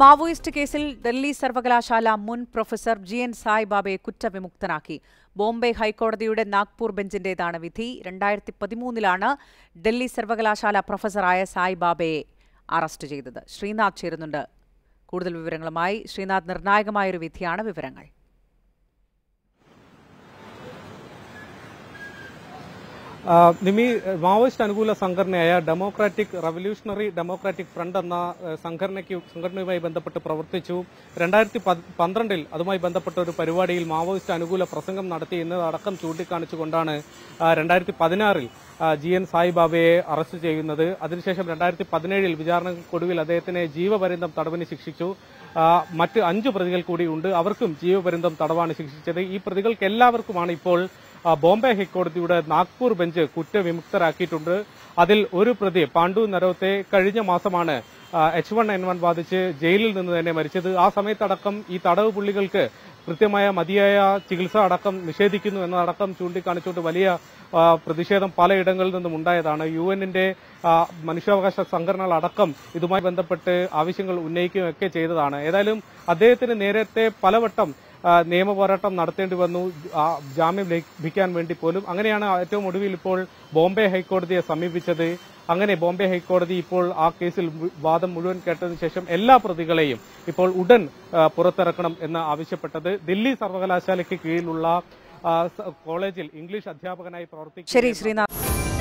Maoist കേസിൽ ഡൽഹി സർവകലാശാല മുൻ പ്രൊഫസർ ജി എൻ സായിബാബയെ കുറ്റവിമുക്തനാക്കി ബോംബെ ഹൈക്കോടതിയുടെ നാഗ്പൂർ ബെഞ്ചിന്റേതാണ് വിധി രണ്ടായിരത്തി പതിമൂന്നിലാണ് ഡൽഹി സർവകലാശാല പ്രൊഫസറായ സായിബാബയെ അറസ്റ്റ് ചെയ്തത് ശ്രീനാഥ് ചേരുന്നുണ്ട് കൂടുതൽ വിവരങ്ങളുമായി ശ്രീനാഥ് നിർണായകമായൊരു വിധിയാണ് വിവരങ്ങൾ നിമി മാവോയിസ്റ്റ് അനുകൂല സംഘടനയായ ഡെമോക്രാറ്റിക് റവല്യൂഷണറി ഡെമോക്രാറ്റിക് ഫ്രണ്ട് എന്ന സംഘടനയ്ക്ക് സംഘടനയുമായി ബന്ധപ്പെട്ട് പ്രവർത്തിച്ചു രണ്ടായിരത്തി പന്ത്രണ്ടിൽ അതുമായി ബന്ധപ്പെട്ട ഒരു പരിപാടിയിൽ മാവോയിസ്റ്റ് അനുകൂല പ്രസംഗം നടത്തി എന്നതടക്കം ചൂണ്ടിക്കാണിച്ചുകൊണ്ടാണ് രണ്ടായിരത്തി പതിനാറിൽ ജി എൻ സായിബാബയെ അറസ്റ്റ് ചെയ്യുന്നത് അതിനുശേഷം രണ്ടായിരത്തി പതിനേഴിൽ വിചാരണക്കൊടുവിൽ അദ്ദേഹത്തിനെ ജീവപര്യന്തം തടവിന് ശിക്ഷിച്ചു മറ്റ് അഞ്ച് പ്രതികൾ കൂടിയുണ്ട് അവർക്കും ജീവപര്യന്തം തടവാണ് ശിക്ഷിച്ചത് ഈ പ്രതികൾക്ക് എല്ലാവർക്കുമാണ് ഇപ്പോൾ ബോംബെ ഹൈക്കോടതിയുടെ നാഗ്പൂർ ബെഞ്ച് കുറ്റവിമുക്തരാക്കിയിട്ടുണ്ട് അതിൽ ഒരു പ്രതി പാണ്ഡു നരോത്തെ കഴിഞ്ഞ മാസമാണ് എച്ച് വൺ എൻ വൺ ബാധിച്ച് ജയിലിൽ നിന്ന് തന്നെ മരിച്ചത് ആ സമയത്തടക്കം ഈ തടവ് പുള്ളികൾക്ക് കൃത്യമായ മതിയായ ചികിത്സ അടക്കം നിഷേധിക്കുന്നു എന്നതടക്കം ചൂണ്ടിക്കാണിച്ചുകൊണ്ട് വലിയ പ്രതിഷേധം പലയിടങ്ങളിൽ നിന്നും ഉണ്ടായതാണ് യു എന്നിന്റെ മനുഷ്യാവകാശ സംഘടനകളടക്കം ഇതുമായി ബന്ധപ്പെട്ട് ആവശ്യങ്ങൾ ഉന്നയിക്കുകയൊക്കെ ചെയ്തതാണ് ഏതായാലും അദ്ദേഹത്തിന് നേരത്തെ പലവട്ടം നിയമപോരാട്ടം നടത്തേണ്ടി വന്നു ജാമ്യം ലഭിക്കാൻ വേണ്ടി പോലും അങ്ങനെയാണ് ഏറ്റവും ഒടുവിൽ ഇപ്പോൾ ബോംബെ ഹൈക്കോടതിയെ സമീപിച്ചത് അങ്ങനെ ബോംബെ ഹൈക്കോടതി ഇപ്പോൾ ആ കേസിൽ വാദം മുഴുവൻ കേട്ടതിന് ശേഷം എല്ലാ പ്രതികളെയും ഇപ്പോൾ ഉടൻ പുറത്തിറക്കണം എന്ന് ആവശ്യപ്പെട്ടത് ദില്ലി സർവകലാശാലയ്ക്ക് കീഴിലുള്ള കോളേജിൽ ഇംഗ്ലീഷ് അധ്യാപകനായി പ്രവർത്തിക്കും ശ്രീനാഥ്